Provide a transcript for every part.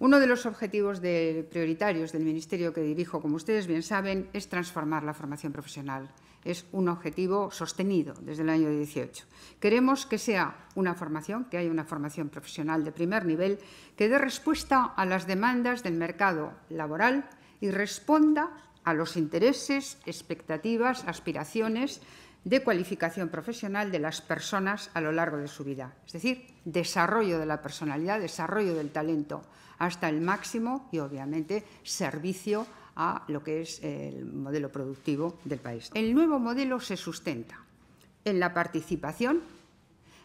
Uno de los objetivos prioritarios del Ministerio que dirijo, como ustedes bien saben, es transformar la formación profesional. Es un objetivo sostenido desde el año 2018. Queremos que sea una formación, que haya una formación profesional de primer nivel, que dé respuesta a las demandas del mercado laboral y responda a los intereses, expectativas, aspiraciones de cualificación profesional de las personas a lo largo de su vida. Es decir, desarrollo de la personalidad, desarrollo del talento hasta el máximo y, obviamente, servicio a lo que es el modelo productivo del país. El nuevo modelo se sustenta en la participación,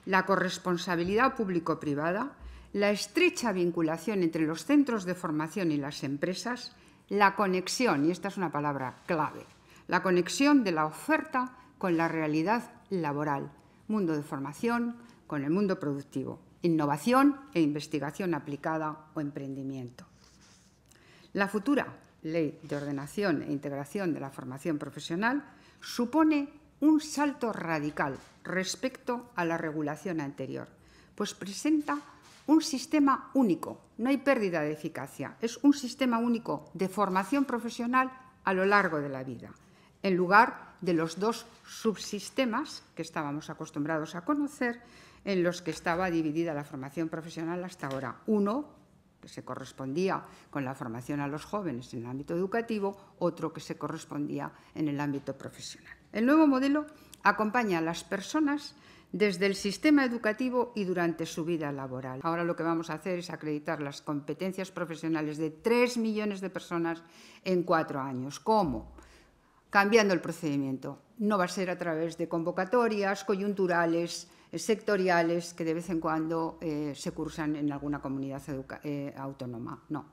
la corresponsabilidad público-privada, la estrecha vinculación entre los centros de formación y las empresas, la conexión, y esta es una palabra clave, la conexión de la oferta con la realidad laboral, mundo de formación, con el mundo productivo, innovación e investigación aplicada o emprendimiento. La futura Ley de Ordenación e Integración de la Formación Profesional supone un salto radical respecto a la regulación anterior, pues presenta un sistema único, no hay pérdida de eficacia, es un sistema único de formación profesional a lo largo de la vida, en lugar de los dos subsistemas que estábamos acostumbrados a conocer, en los que estaba dividida la formación profesional hasta ahora. Uno, que se correspondía con la formación a los jóvenes en el ámbito educativo, otro que se correspondía en el ámbito profesional. El nuevo modelo acompaña a las personas desde el sistema educativo y durante su vida laboral. Ahora lo que vamos a hacer es acreditar las competencias profesionales de 3 millones de personas en cuatro años. ¿Cómo? cambiando el procedimiento. No va a ser a través de convocatorias coyunturales, eh, sectoriales, que de vez en cuando eh, se cursan en alguna comunidad eh, autónoma. No,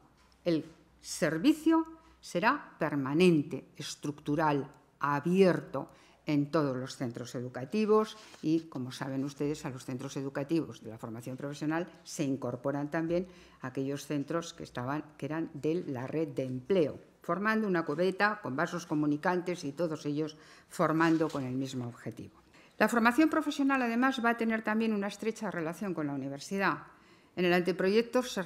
el servicio será permanente, estructural, abierto en todos los centros educativos y, como saben ustedes, a los centros educativos de la formación profesional se incorporan también aquellos centros que, estaban, que eran de la red de empleo, formando una cubeta con vasos comunicantes y todos ellos formando con el mismo objetivo. La formación profesional, además, va a tener también una estrecha relación con la universidad. En el anteproyecto se,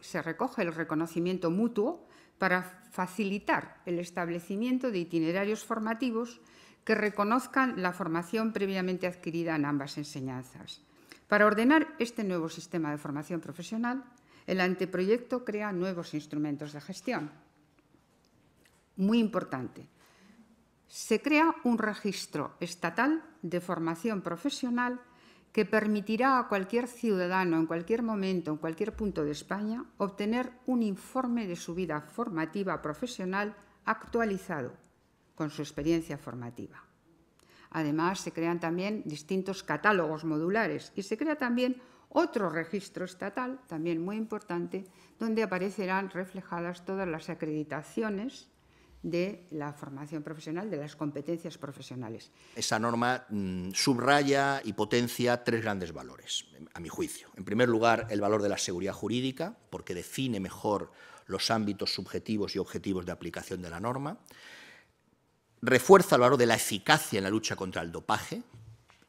se recoge el reconocimiento mutuo para facilitar el establecimiento de itinerarios formativos que reconozcan la formación previamente adquirida en ambas enseñanzas. Para ordenar este nuevo sistema de formación profesional, el anteproyecto crea nuevos instrumentos de gestión muy importante. Se crea un registro estatal de formación profesional que permitirá a cualquier ciudadano en cualquier momento, en cualquier punto de España, obtener un informe de su vida formativa profesional actualizado con su experiencia formativa. Además, se crean también distintos catálogos modulares y se crea también otro registro estatal, también muy importante, donde aparecerán reflejadas todas las acreditaciones de la formación profesional, de las competencias profesionales. Esa norma mm, subraya y potencia tres grandes valores, a mi juicio. En primer lugar, el valor de la seguridad jurídica, porque define mejor los ámbitos subjetivos y objetivos de aplicación de la norma. Refuerza el valor de la eficacia en la lucha contra el dopaje.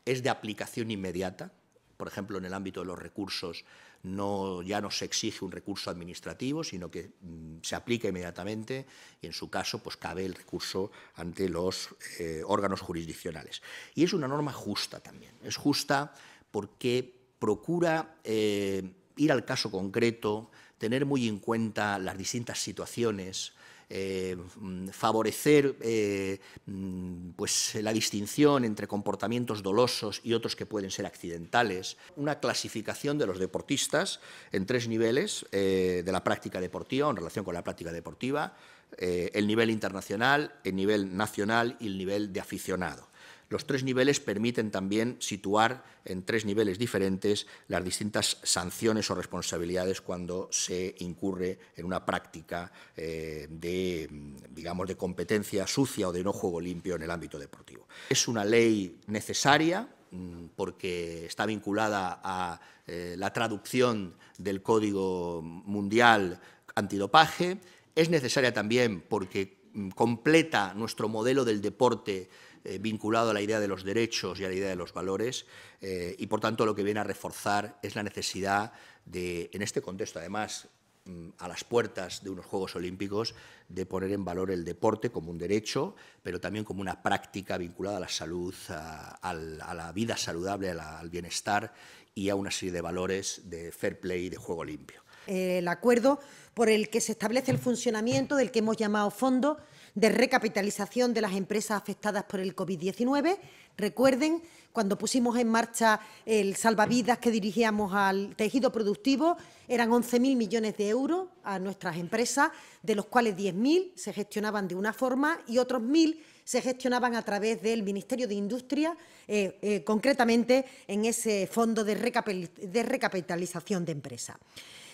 Es de aplicación inmediata, por ejemplo, en el ámbito de los recursos no, ya no se exige un recurso administrativo, sino que mm, se aplica inmediatamente y, en su caso, pues cabe el recurso ante los eh, órganos jurisdiccionales. Y es una norma justa también. Es justa porque procura eh, ir al caso concreto, tener muy en cuenta las distintas situaciones, eh, mm, favorecer eh, mm, pues, la distinción entre comportamientos dolosos y otros que pueden ser accidentales, una clasificación de los deportistas en tres niveles eh, de la práctica deportiva en relación con la práctica deportiva, el nivel internacional, el nivel nacional y el nivel de aficionado. Los tres niveles permiten también situar en tres niveles diferentes las distintas sanciones o responsabilidades cuando se incurre en una práctica eh, de, mm, digamos, de competencia sucia o de no juego limpio en el ámbito deportivo. Es una ley necesaria mm, porque está vinculada a eh, la traducción del Código Mundial Antidopaje. Es necesaria también porque mm, completa nuestro modelo del deporte eh, vinculado a la idea de los derechos y a la idea de los valores, eh, y por tanto lo que viene a reforzar es la necesidad de, en este contexto además, mm, a las puertas de unos Juegos Olímpicos, de poner en valor el deporte como un derecho, pero también como una práctica vinculada a la salud, a, la vida saludable, al bienestar y a una serie de valores de fair play y de juego limpio. Eh, el acuerdo por el que se establece el funcionamiento del que hemos llamado Fondo de Recapitalización de las Empresas Afectadas por el COVID-19. Recuerden, cuando pusimos en marcha el salvavidas que dirigíamos al tejido productivo, eran 11.000 millones de euros a nuestras empresas, de los cuales 10.000 se gestionaban de una forma y otros 1.000 se gestionaban a través del Ministerio de Industria, eh, eh, concretamente en ese fondo de, de recapitalización de empresas.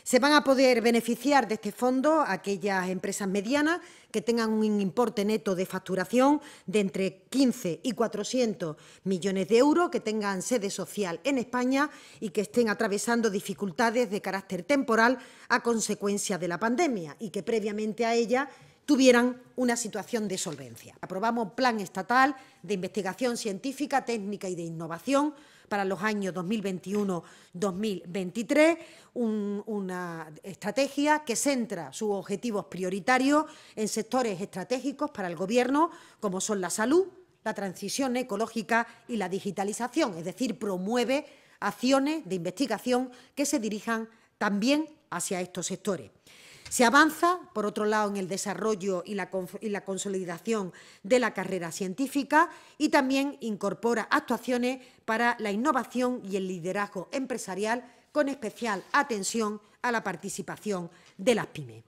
Se van a poder beneficiar de este fondo aquellas empresas medianas que tengan un importe neto de facturación de entre 15 y 400 millones de euros, que tengan sede social en España y que estén atravesando dificultades de carácter temporal a consecuencia de la pandemia y que previamente a ella tuvieran una situación de solvencia. Aprobamos plan estatal de investigación científica, técnica y de innovación para los años 2021-2023, una estrategia que centra sus objetivos prioritarios en sectores estratégicos para el Gobierno, como son la salud, la transición ecológica y la digitalización, es decir, promueve acciones de investigación que se dirijan también hacia estos sectores. Se avanza, por otro lado, en el desarrollo y la, consolidación de la carrera científica y también incorpora actuaciones para la innovación y el liderazgo empresarial con especial atención a la participación de las pymes.